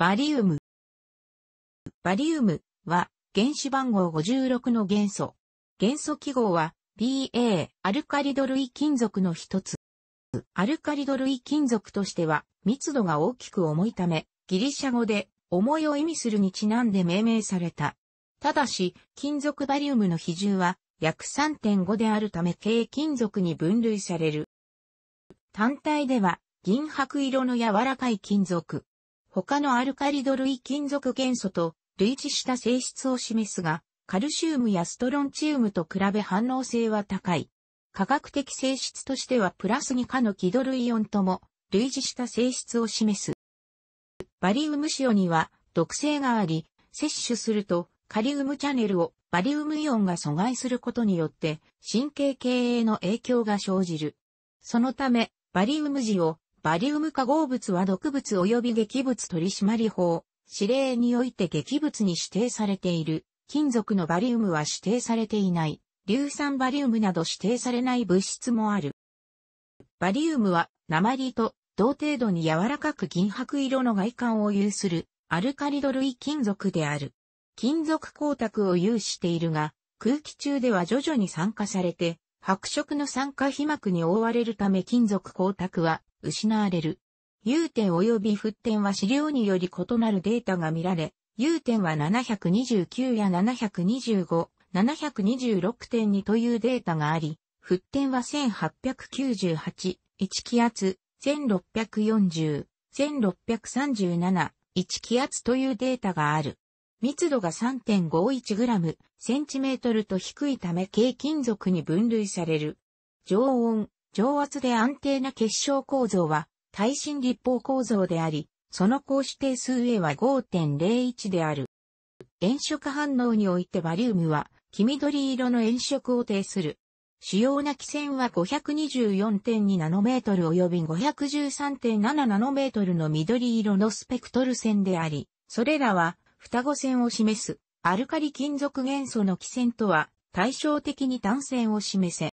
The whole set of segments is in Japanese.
バリウム。バリウムは原子番号56の元素。元素記号は BA アルカリド類金属の一つ。アルカリド類金属としては密度が大きく重いため、ギリシャ語で重いを意味するにちなんで命名された。ただし、金属バリウムの比重は約3.5であるため軽金属に分類される。単体では銀白色の柔らかい金属、他のアルカリド類金属元素と類似した性質を示すが、カルシウムやストロンチウムと比べ反応性は高い。科学的性質としてはプラス2価のキドルイオンとも類似した性質を示す。バリウム塩には毒性があり、摂取するとカリウムチャネルをバリウムイオンが阻害することによって神経系への影響が生じる。そのため、バリウム塩、バリウム化合物は毒物及び劇物取締法、指令において劇物に指定されている。金属のバリウムは指定されていない。硫酸バリウムなど指定されない物質もある。バリウムは鉛と同程度に柔らかく銀白色の外観を有するアルカリド類金属である。金属光沢を有しているが、空気中では徐々に酸化されて、白色の酸化皮膜に覆われるため金属光沢は失われる。融点及び沸点は資料により異なるデータが見られ、融点は729や725、726.2というデータがあり、沸点は1898、1気圧、1640、1637、1気圧というデータがある。密度が 3.51g、センチメートルと低いため軽金属に分類される。常温、上圧で安定な結晶構造は耐震立方構造であり、その格子定数 A は5.01である。炎色反応においてバリウムは黄緑色の炎色を呈する。主要な基線は524.2ナノメートル及び513.7ナノメートルの緑色のスペクトル線であり、それらは双子線を示すアルカリ金属元素の基線とは対照的に単線を示せ。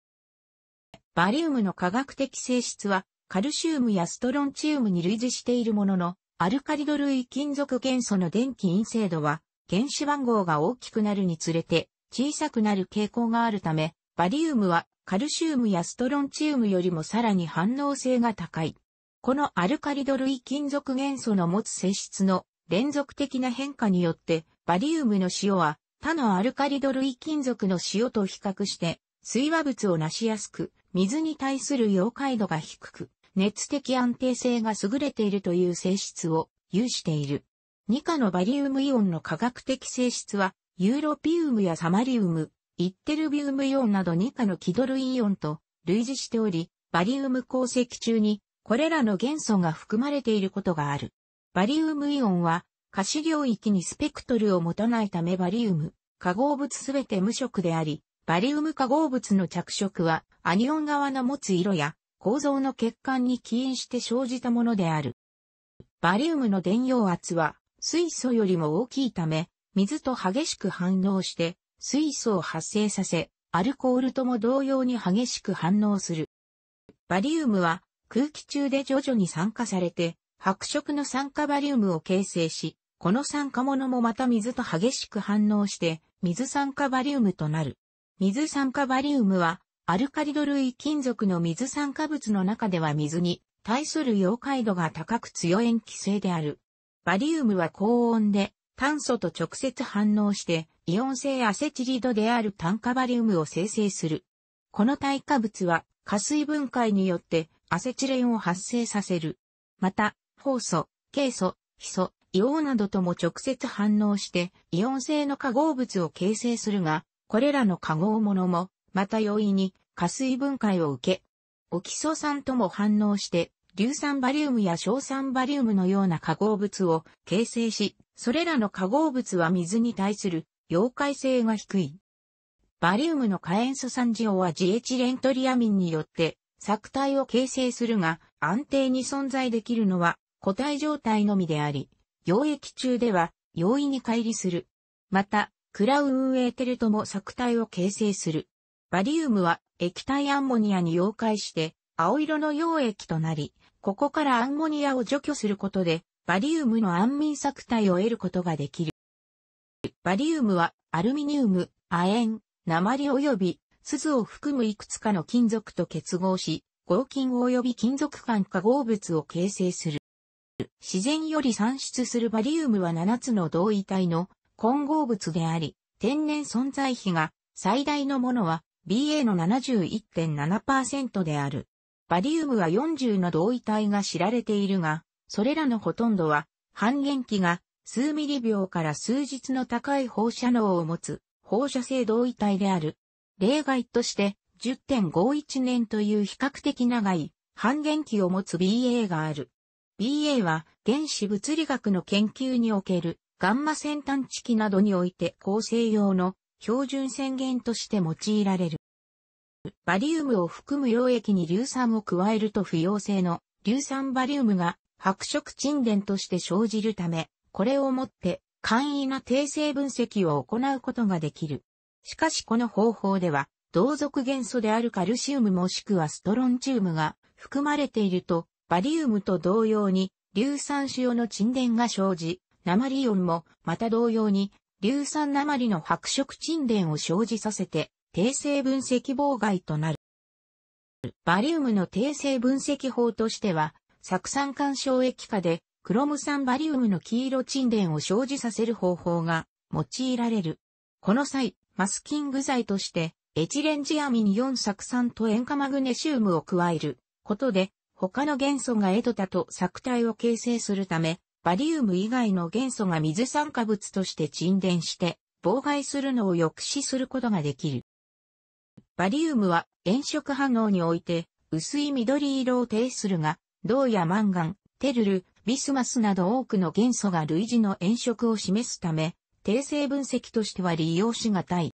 バリウムの化学的性質は、カルシウムやストロンチウムに類似しているものの、アルカリド類金属元素の電気陰性度は、原子番号が大きくなるにつれて、小さくなる傾向があるため、バリウムはカルシウムやストロンチウムよりもさらに反応性が高い。このアルカリド類金属元素の持つ性質の連続的な変化によって、バリウムの塩は他のアルカリド類金属の塩と比較して、水和物を成しやすく、水に対する溶解度が低く、熱的安定性が優れているという性質を有している。2価のバリウムイオンの化学的性質は、ユーロピウムやサマリウム、イッテルビウムイオンなど2価のキドルイオンと類似しており、バリウム鉱石中にこれらの元素が含まれていることがある。バリウムイオンは可視領域にスペクトルを持たないためバリウム、化合物すべて無色であり、バリウム化合物の着色は、アニオン側の持つ色や構造の欠陥に起因して生じたものである。バリウムの電容圧は、水素よりも大きいため、水と激しく反応して、水素を発生させ、アルコールとも同様に激しく反応する。バリウムは、空気中で徐々に酸化されて、白色の酸化バリウムを形成し、この酸化物もまた水と激しく反応して、水酸化バリウムとなる。水酸化バリウムは、アルカリド類金属の水酸化物の中では水に対する溶解度が高く強塩基性である。バリウムは高温で炭素と直接反応してイオン性アセチリドである炭化バリウムを生成する。この炭化物は加水分解によってアセチレンを発生させる。また、酵素、ケイ素、ヒ素、硫黄などとも直接反応してイオン性の化合物を形成するが、これらの化合物も、また容易に加水分解を受け、オキソ酸とも反応して、硫酸バリウムや硝酸バリウムのような化合物を形成し、それらの化合物は水に対する溶解性が低い。バリウムの火塩素酸ジオはジエチレントリアミンによって錯体を形成するが安定に存在できるのは固体状態のみであり、溶液中では容易に乖離する。また、クラウンエーテルとも錯体を形成する。バリウムは液体アンモニアに溶解して青色の溶液となり、ここからアンモニアを除去することでバリウムの安眠錯体を得ることができる。バリウムはアルミニウム、亜鉛、鉛及び鈴を含むいくつかの金属と結合し、合金及び金属間化合物を形成する。自然より産出するバリウムは7つの同位体の混合物であり、天然存在比が最大のものは BA の71.7%である。バリウムは40の同位体が知られているが、それらのほとんどは半減期が数ミリ秒から数日の高い放射能を持つ放射性同位体である。例外として10.51年という比較的長い半減期を持つ BA がある。BA は原子物理学の研究におけるガンマ先端機器などにおいて構成用の標準宣言として用いられる。バリウムを含む溶液に硫酸を加えると不溶性の硫酸バリウムが白色沈殿として生じるため、これをもって簡易な定性分析を行うことができる。しかしこの方法では、同族元素であるカルシウムもしくはストロンチウムが含まれていると、バリウムと同様に硫酸塩の沈殿が生じ、鉛イオンも、また同様に、硫酸鉛の白色沈殿を生じさせて、定性分析妨害となる。バリウムの定性分析法としては、酢酸干渉液化で、クロム酸バリウムの黄色沈殿を生じさせる方法が用いられる。この際、マスキング剤として、エチレンジアミン4酢酸と塩化マグネシウムを加えることで、他の元素がエドタと錯体を形成するため、バリウム以外の元素が水酸化物として沈殿して妨害するのを抑止することができる。バリウムは炎色反応において薄い緑色を呈するが、銅やマンガン、テルル、ビスマスなど多くの元素が類似の炎色を示すため、定性分析としては利用しがたい。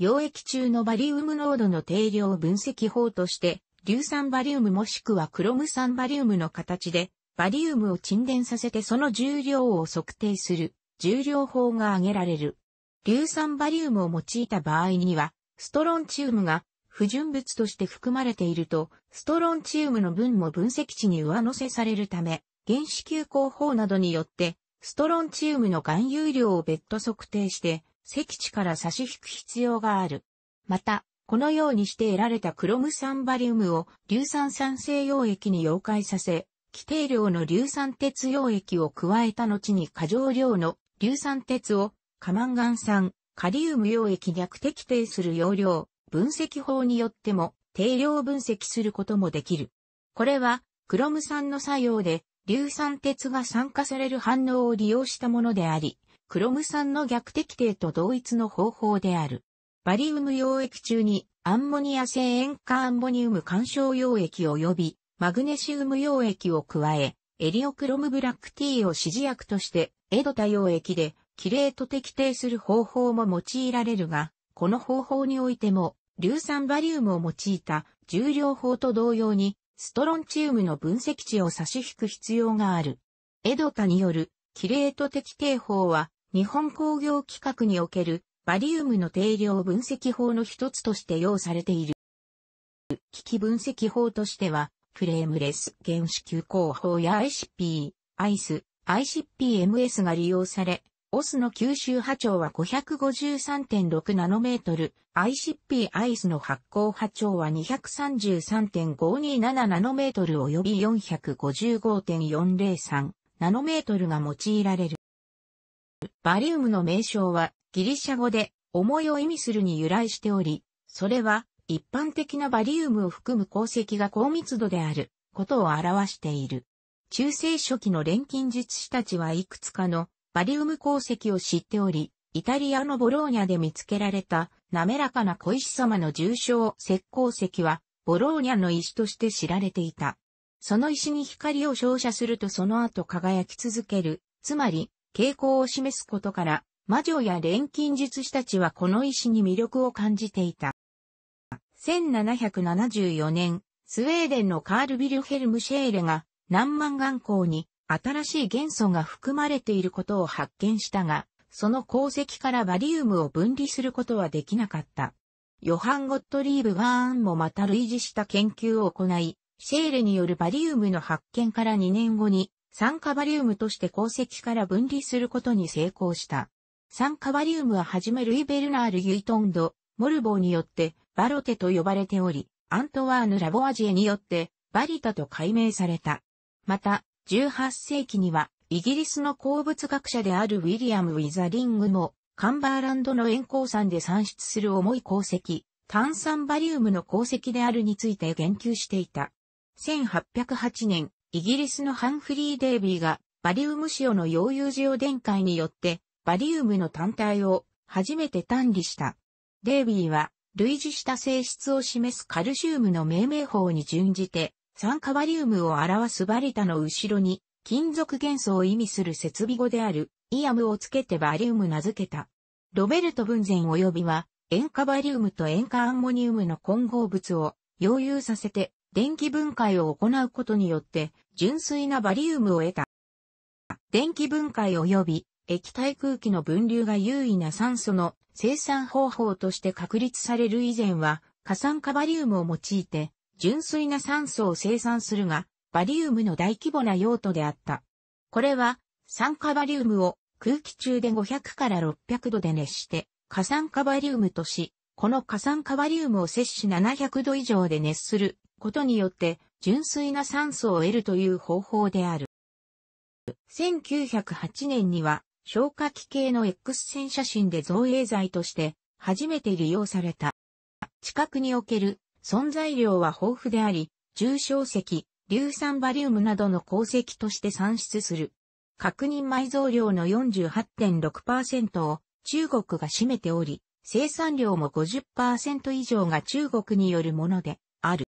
溶液中のバリウム濃度の定量分析法として、硫酸バリウムもしくはクロム酸バリウムの形でバリウムを沈殿させてその重量を測定する重量法が挙げられる。硫酸バリウムを用いた場合には、ストロンチウムが不純物として含まれていると、ストロンチウムの分も分析値に上乗せされるため、原子球工法などによって、ストロンチウムの含有量を別途測定して、積値から差し引く必要がある。また、このようにして得られたクロム酸バリウムを硫酸酸性溶液に溶解させ、規定量の硫酸鉄溶液を加えた後に過剰量の硫酸鉄を過マン酸、カリウム溶液逆適定する容量、分析法によっても定量分析することもできる。これは、クロム酸の作用で、硫酸鉄が酸化される反応を利用したものであり、クロム酸の逆適定と同一の方法である。バリウム溶液中にアンモニア性塩化アンモニウム干渉溶液及びマグネシウム溶液を加え、エリオクロムブラックティーを指示薬として、エドタ溶液で、キレート適定する方法も用いられるが、この方法においても、硫酸バリウムを用いた重量法と同様に、ストロンチウムの分析値を差し引く必要がある。エドタによる、キレート適定法は、日本工業規格における、バリウムの定量分析法の一つとして用されている。機器分析法としては、フレームレス原子球工法や ICP、ICE、ICP-MS が利用され、オスの吸収波長は553.6ナノメートル、ICP アイスの発光波長は233.527ナノメートル及び455.403ナノメートルが用いられる。バリウムの名称はギリシャ語で重いを意味するに由来しており、それは一般的なバリウムを含む鉱石が高密度であることを表している。中世初期の錬金術師たちはいくつかのバリウム鉱石を知っており、イタリアのボローニャで見つけられた滑らかな小石様の重症石鉱石はボローニャの石として知られていた。その石に光を照射するとその後輝き続ける、つまり傾向を示すことから魔女や錬金術師たちはこの石に魅力を感じていた。1774年、スウェーデンのカール・ビルヘルム・シェーレが南蛮岩鉱に新しい元素が含まれていることを発見したが、その鉱石からバリウムを分離することはできなかった。ヨハン・ゴットリーブ・ガーンもまた類似した研究を行い、シェーレによるバリウムの発見から2年後に、酸化バリウムとして鉱石から分離することに成功した。酸化バリウムははじめルイ・ベルナール・ユイトンド、モルボーによってバロテと呼ばれており、アントワーヌ・ラボアジエによってバリタと改名された。また、18世紀にはイギリスの鉱物学者であるウィリアム・ウィザリングもカンバーランドの塩鉱山で産出する重い鉱石、炭酸バリウムの鉱石であるについて言及していた。1808年、イギリスのハンフリー・デイビーがバリウム塩の溶融塩電解によってバリウムの単体を初めて単理した。デイビーは類似した性質を示すカルシウムの命名法に準じて、酸化バリウムを表すバリタの後ろに、金属元素を意味する設備語である、イアムをつけてバリウム名付けた。ロベルト文前及びは、塩化バリウムと塩化アンモニウムの混合物を溶融させて、電気分解を行うことによって、純粋なバリウムを得た。電気分解及び液体空気の分流が優位な酸素の生産方法として確立される以前は、過酸化バリウムを用いて、純粋な酸素を生産するが、バリウムの大規模な用途であった。これは、酸化バリウムを空気中で500から600度で熱して、過酸化バリウムとし、この過酸化バリウムを摂取700度以上で熱することによって、純粋な酸素を得るという方法である。1908年には、消化器系の X 線写真で造影剤として初めて利用された。知覚における存在量は豊富であり、重症石、硫酸バリウムなどの鉱石として産出する。確認埋蔵量の48.6%を中国が占めており、生産量も50%以上が中国によるものである。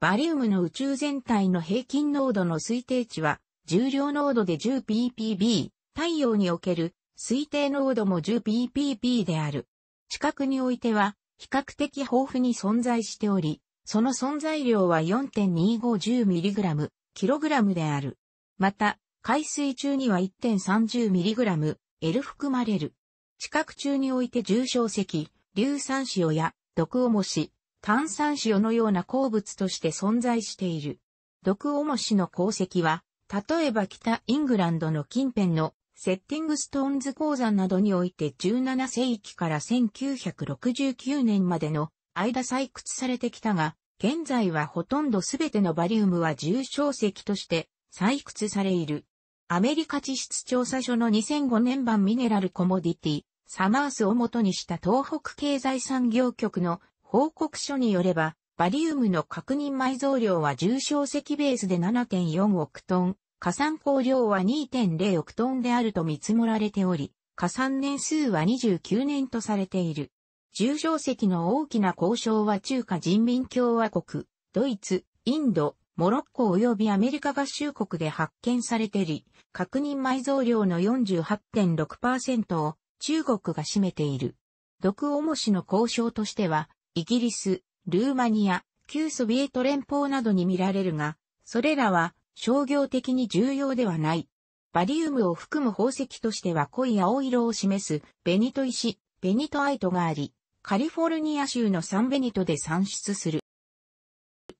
バリウムの宇宙全体の平均濃度の推定値は、重量濃度で 10ppb、太陽における推定濃度も 10ppp である。地殻においては、比較的豊富に存在しており、その存在量は 4.2510mg、kg である。また、海水中には 1.30mg、L 含まれる。地殻中において重症石、硫酸塩や毒重し、炭酸塩のような鉱物として存在している。毒重しの鉱石は、例えば北イングランドの近辺のセッティングストーンズ鉱山などにおいて17世紀から1969年までの間採掘されてきたが、現在はほとんどすべてのバリウムは重症石として採掘されいる。アメリカ地質調査所の2005年版ミネラルコモディティ、サマースをもとにした東北経済産業局の報告書によれば、バリウムの確認埋蔵量は重症石ベースで7.4億トン、加算工量は2.0億トンであると見積もられており、加算年数は29年とされている。重症席の大きな交渉は中華人民共和国、ドイツ、インド、モロッコ及びアメリカ合衆国で発見されてり、確認埋蔵量の48.6%を中国が占めている。毒重しの交渉としては、イギリス、ルーマニア、旧ソビエト連邦などに見られるが、それらは商業的に重要ではない。バリウムを含む宝石としては濃い青色を示すベニト石、ベニトアイトがあり、カリフォルニア州のサンベニトで産出する。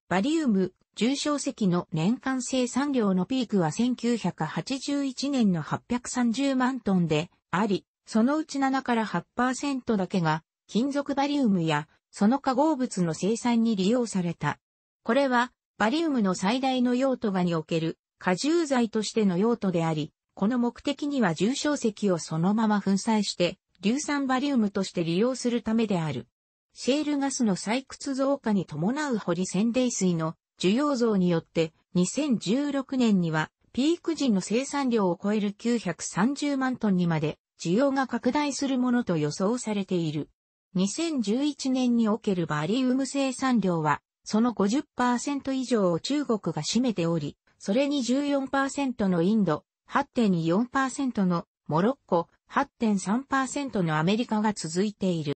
バリウム、重症石の年間生産量のピークは1981年の830万トンであり、そのうち7から8%だけが金属バリウムやその化合物の生産に利用された。これはバリウムの最大の用途がにおける過重剤としての用途であり、この目的には重症石をそのまま粉砕して、硫酸バリウムとして利用するためである。シェールガスの採掘増加に伴う堀洗礼水の需要増によって、2016年にはピーク時の生産量を超える930万トンにまで需要が拡大するものと予想されている。2011年におけるバリウム生産量はその50%以上を中国が占めており、それに14%のインド、8.4%のモロッコ、8.3%のアメリカが続いている。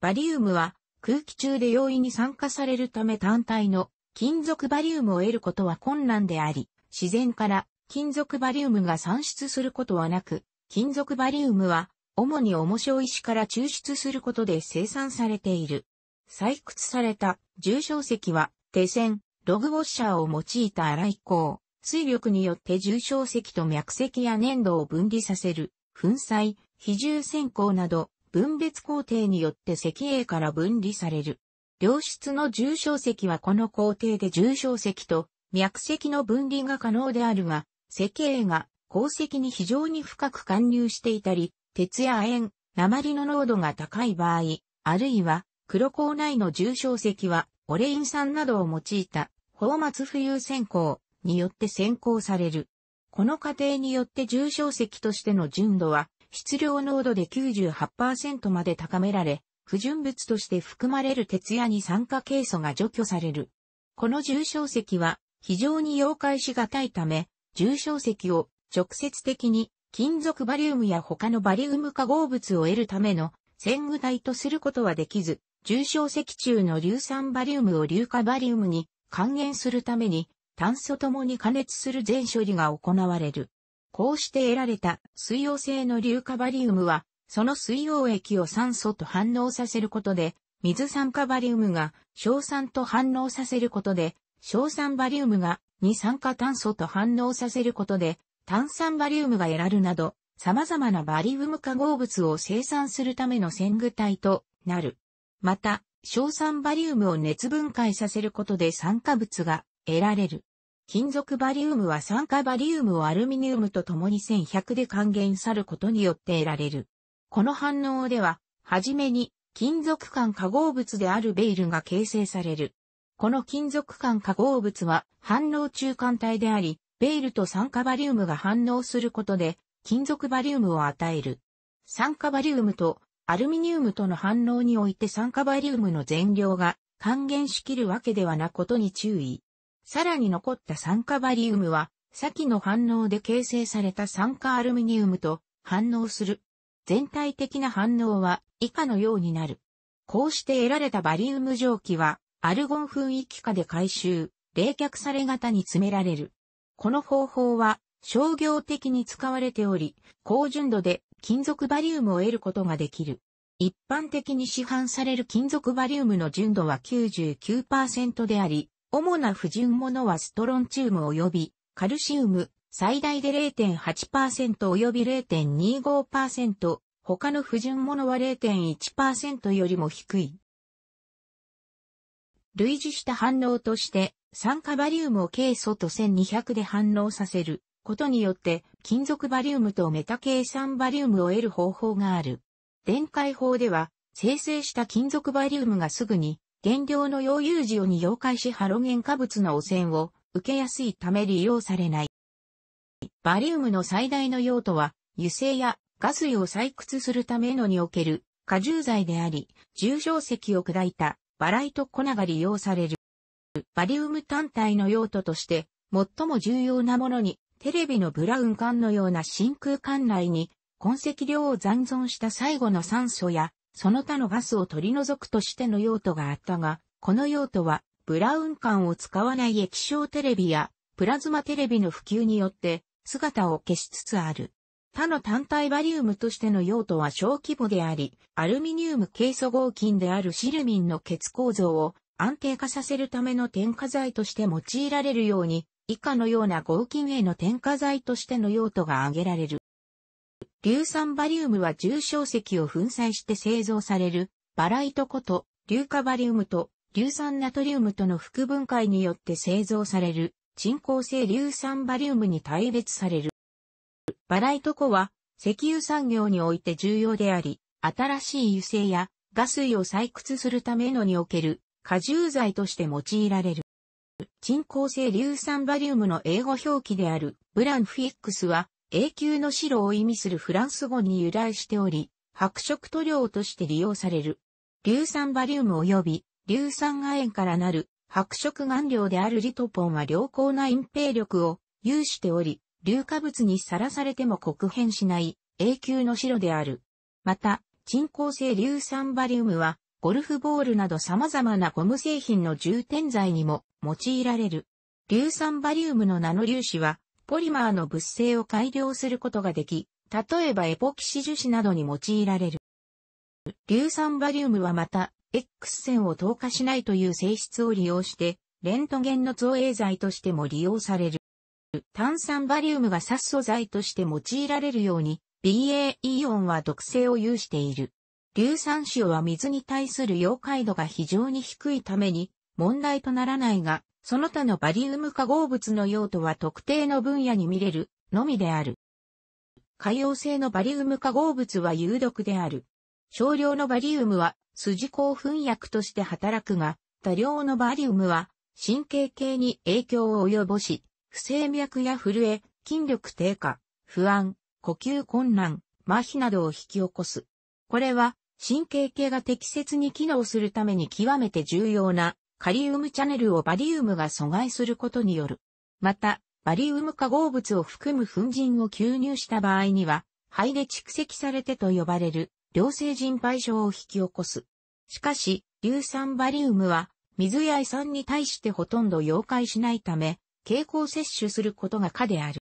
バリウムは空気中で容易に酸化されるため単体の金属バリウムを得ることは困難であり、自然から金属バリウムが産出することはなく、金属バリウムは主に重小石から抽出することで生産されている。採掘された重症石は手線、ログウォッシャーを用いた洗い口、水力によって重症石と脈石や粘土を分離させる、粉砕、比重線香など、分別工程によって石英から分離される。良質の重症石はこの工程で重症石と脈石の分離が可能であるが、石英が鉱石に非常に深く貫入していたり、鉄や亜鉛、鉛の濃度が高い場合、あるいは黒鉱内の重症石は、オレイン酸などを用いた、泡沫浮遊選鉱によって先行される。この過程によって重症石としての純度は、質量濃度で98%まで高められ、不純物として含まれる鉄や二酸化ケイ素が除去される。この重症石は、非常に溶解しがたいため、重症石を直接的に金属バリウムや他のバリウム化合物を得るための潜具体とすることはできず、重症石中の硫酸バリウムを硫化バリウムに還元するために炭素ともに加熱する全処理が行われる。こうして得られた水溶性の硫化バリウムは、その水溶液を酸素と反応させることで、水酸化バリウムが硝酸と反応させることで、硝酸バリウムが二酸化炭素と反応させることで、炭酸バリウムが得られるなど、様々なバリウム化合物を生産するための線具体となる。また、硝酸バリウムを熱分解させることで酸化物が得られる。金属バリウムは酸化バリウムをアルミニウムと共に1100で還元さることによって得られる。この反応では、はじめに金属間化合物であるベイルが形成される。この金属間化合物は反応中間体であり、ベイルと酸化バリウムが反応することで金属バリウムを与える。酸化バリウムとアルミニウムとの反応において酸化バリウムの全量が還元しきるわけではなことに注意。さらに残った酸化バリウムは、先の反応で形成された酸化アルミニウムと反応する。全体的な反応は以下のようになる。こうして得られたバリウム蒸気は、アルゴン噴域下で回収、冷却され型に詰められる。この方法は商業的に使われており、高純度で金属バリウムを得ることができる。一般的に市販される金属バリウムの純度は99%であり、主な不純物はストロンチウム及びカルシウム、最大で0.8%及び0.25%、他の不純物は0.1%よりも低い。類似した反応として、酸化バリウムをケイ素と1200で反応させることによって、金属バリウムとメタ計算バリウムを得る方法がある。電解法では、生成した金属バリウムがすぐに、原料の溶融をに溶解しハロゲン化物の汚染を受けやすいため利用されない。バリウムの最大の用途は、油性やガス油を採掘するためのにおける加重剤であり、重症石を砕いたバライト粉が利用される。バリウム単体の用途として、最も重要なものにテレビのブラウン管のような真空管内に、痕跡量を残存した最後の酸素や、その他のガスを取り除くとしての用途があったが、この用途は、ブラウン管を使わない液晶テレビや、プラズマテレビの普及によって、姿を消しつつある。他の単体バリウムとしての用途は小規模であり、アルミニウムケイ素合金であるシルミンの結構像を安定化させるための添加剤として用いられるように以下のような合金への添加剤としての用途が挙げられる。硫酸バリウムは重小石を粉砕して製造される、バライトこと、硫化バリウムと、硫酸ナトリウムとの副分解によって製造される、沈降性硫酸バリウムに対別される。バライトコは、石油産業において重要であり、新しい油性やガス油を採掘するためのにおける、荷重剤として用いられる。鎮光性硫酸バリウムの英語表記であるブランフィックスは永久の白を意味するフランス語に由来しており、白色塗料として利用される。硫酸バリウム及び硫酸亜鉛からなる白色顔料であるリトポンは良好な隠蔽力を有しており、硫化物にさらされても黒変しない永久の白である。また、鎮光性硫酸バリウムはゴルフボールなど様々なゴム製品の充填剤にも用いられる。硫酸バリウムのナノ粒子は、ポリマーの物性を改良することができ、例えばエポキシ樹脂などに用いられる。硫酸バリウムはまた、X 線を透過しないという性質を利用して、レントゲンの造影剤としても利用される。炭酸バリウムが殺素剤として用いられるように、BA イオンは毒性を有している。硫酸塩は水に対する溶解度が非常に低いために問題とならないが、その他のバリウム化合物の用途は特定の分野に見れるのみである。可溶性のバリウム化合物は有毒である。少量のバリウムは筋興奮薬として働くが、多量のバリウムは神経系に影響を及ぼし、不整脈や震え、筋力低下、不安、呼吸困難、麻痺などを引き起こす。これは神経系が適切に機能するために極めて重要なカリウムチャネルをバリウムが阻害することによる。また、バリウム化合物を含む粉塵を吸入した場合には、肺で蓄積されてと呼ばれる良性腎肺症を引き起こす。しかし、硫酸バリウムは水や胃酸に対してほとんど溶解しないため、経口摂取することが可である。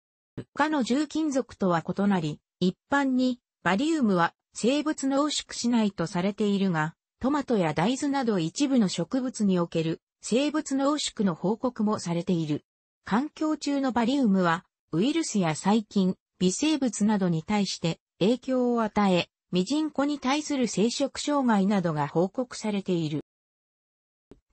価の重金属とは異なり、一般にバリウムは生物濃縮しないとされているが、トマトや大豆など一部の植物における生物濃縮の報告もされている。環境中のバリウムは、ウイルスや細菌、微生物などに対して影響を与え、ミジンコに対する生殖障害などが報告されている。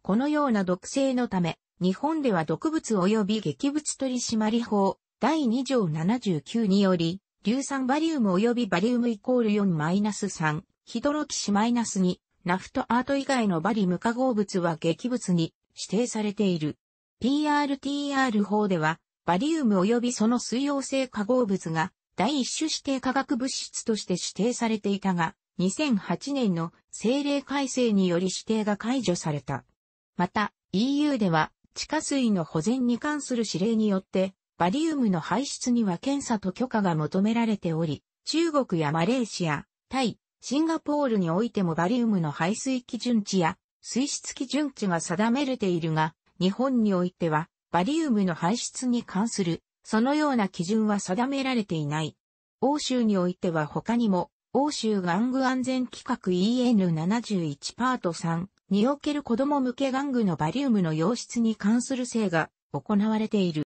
このような毒性のため、日本では毒物及び劇物取締法第2条79により、硫酸バリウム及びバリウムイコール4-3、ヒドロキシ -2、ナフトアート以外のバリ無化合物は劇物に指定されている。PRTR 法では、バリウム及びその水溶性化合物が第一種指定化学物質として指定されていたが、2008年の政令改正により指定が解除された。また、EU では地下水の保全に関する指令によってバリウムの排出には検査と許可が求められており、中国やマレーシア、タイ、シンガポールにおいてもバリウムの排水基準値や水質基準値が定めれているが、日本においてはバリウムの排出に関するそのような基準は定められていない。欧州においては他にも欧州玩具安全規格 EN71 パート3における子供向け玩具のバリウムの溶出に関する性が行われている。